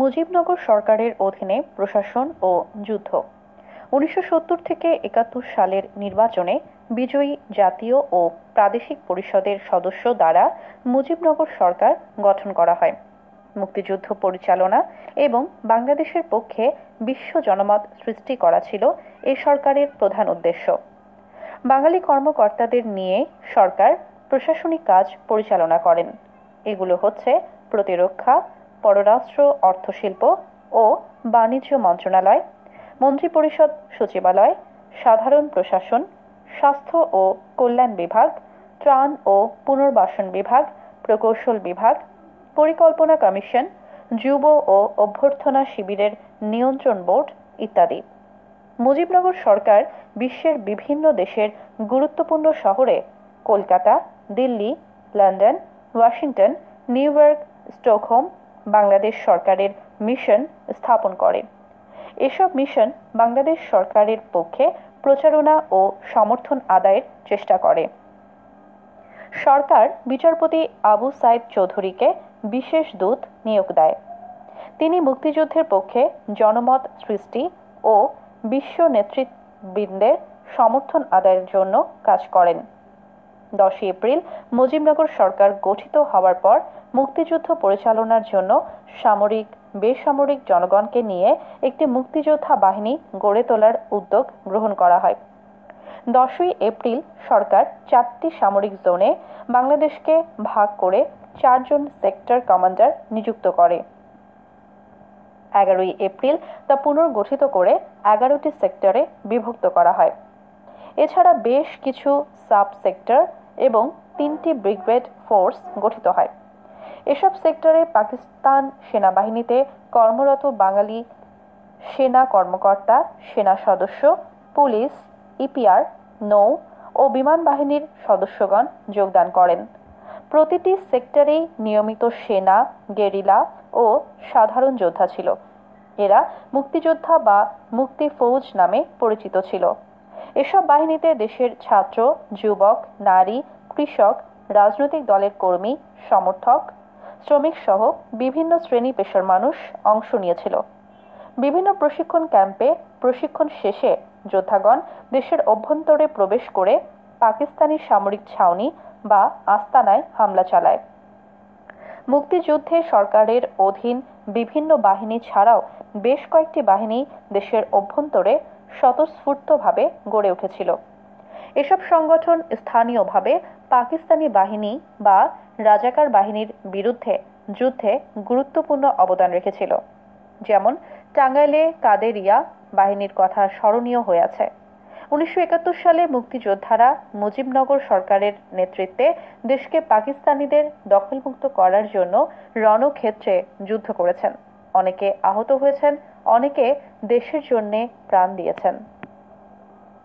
মুজিবনগর সরকারের অধীনে প্রশাসন ও যুদ্ধ উনিশশো থেকে একাত্তর সালের নির্বাচনে বিজয়ী জাতীয় ও প্রাদেশিক পরিষদের সদস্য দ্বারা মুজিবনগর সরকার গঠন করা হয় মুক্তিযুদ্ধ পরিচালনা এবং বাংলাদেশের পক্ষে বিশ্ব জনমত সৃষ্টি করা ছিল এই সরকারের প্রধান উদ্দেশ্য বাঙালি কর্মকর্তাদের নিয়ে সরকার প্রশাসনিক কাজ পরিচালনা করেন এগুলো হচ্ছে প্রতিরক্ষা পররাষ্ট্র অর্থশিল্প ও বাণিজ্য মন্ত্রণালয় মন্ত্রিপরিষদ সচিবালয় সাধারণ প্রশাসন স্বাস্থ্য ও কল্যাণ বিভাগ ত্রাণ ও পুনর্বাসন বিভাগ প্রকৌশল বিভাগ পরিকল্পনা কমিশন যুব ও অভ্যর্থনা শিবিরের নিয়ন্ত্রণ বোর্ড ইত্যাদি মুজিবনগর সরকার বিশ্বের বিভিন্ন দেশের গুরুত্বপূর্ণ শহরে Kolkata Delhi London Washington New York Stockholm Bangladesh সরকারের মিশন স্থাপন করে এসব মিশন বাংলাদেশ সরকারের পক্ষে প্রচারণা ও সমর্থন আদায়ের চেষ্টা করে সরকার বিচারপতি আবু সাইদ চৌধুরীকে বিশেষ দূত নিয়োগ দেয় তিনি মুক্তিযুদ্ধের পক্ষে জনমত সৃষ্টি ও বিশ্ব নেতৃত্ববৃন্দের সমর্থন আদায়ের জন্য কাজ করেন দশই এপ্রিল মুজিবনগর সরকার গঠিত হওয়ার পর মুক্তিযুদ্ধ পরিচালনার জন্য সামরিক বেসামরিক জনগণকে নিয়ে একটি মুক্তিযোদ্ধা বাহিনী গড়ে তোলার উদ্যোগ গ্রহণ করা হয় দশই এপ্রিল সরকার চারটি সামরিক জোনে বাংলাদেশকে ভাগ করে চারজন সেক্টর কমান্ডার নিযুক্ত করে এগারোই এপ্রিল তা পুনর্গঠিত করে এগারোটি সেক্টরে বিভক্ত করা হয় এছাড়া বেশ কিছু সাব সেক্টর এবং তিনটি ব্রিগেড ফোর্স গঠিত হয় এসব সেক্টরে পাকিস্তান সেনাবাহিনীতে কর্মরত বাঙালি সেনা কর্মকর্তা সেনা সদস্য পুলিশ ইপিআর নৌ ও বিমান বাহিনীর সদস্যগণ যোগদান করেন প্রতিটি সেক্টরেই নিয়মিত সেনা গেরিলা ও সাধারণ যোদ্ধা ছিল এরা মুক্তিযোদ্ধা বা মুক্তি ফৌজ নামে পরিচিত ছিল এসব বাহিনীতে দেশের ছাত্র যুবক নারী কৃষক রাজনৈতিক দলের কর্মী সমর্থক শ্রমিক সহ বিভিন্ন শ্রেণী পেশার মানুষ অংশ নিয়েছিল বিভিন্ন প্রশিক্ষণ ক্যাম্পে প্রশিক্ষণ শেষে যোদ্ধাগণ দেশের অভ্যন্তরে প্রবেশ করে পাকিস্তানি সামরিক ছাউনি বা আস্তানায় হামলা চালায় মুক্তিযুদ্ধে সরকারের অধীন বিভিন্ন বাহিনী ছাড়াও বেশ কয়েকটি বাহিনী দেশের অভ্যন্তরে স্বতঃস্ফূর্তভাবে গড়ে উঠেছিল এসব সংগঠন স্থানীয়ভাবে পাকিস্তানি বাহিনী বা রাজাকার বাহিনীর বিরুদ্ধে যুদ্ধে গুরুত্বপূর্ণ অবদান রেখেছিল যেমন টাঙ্গাইলে কাদেরিয়া বাহিনীর কথা স্মরণীয় হয়ে আছে উনিশশো একাত্তর সালে মুক্তিযোদ্ধারা মুজিবনগর সরকারের নেতৃত্বে দেশকে পাকিস্তানিদের দখলমুক্ত করার জন্য রণক্ষেত্রে যুদ্ধ করেছেন অনেকে আহত হয়েছেন অনেকে দেশের জন্যে প্রাণ দিয়েছেন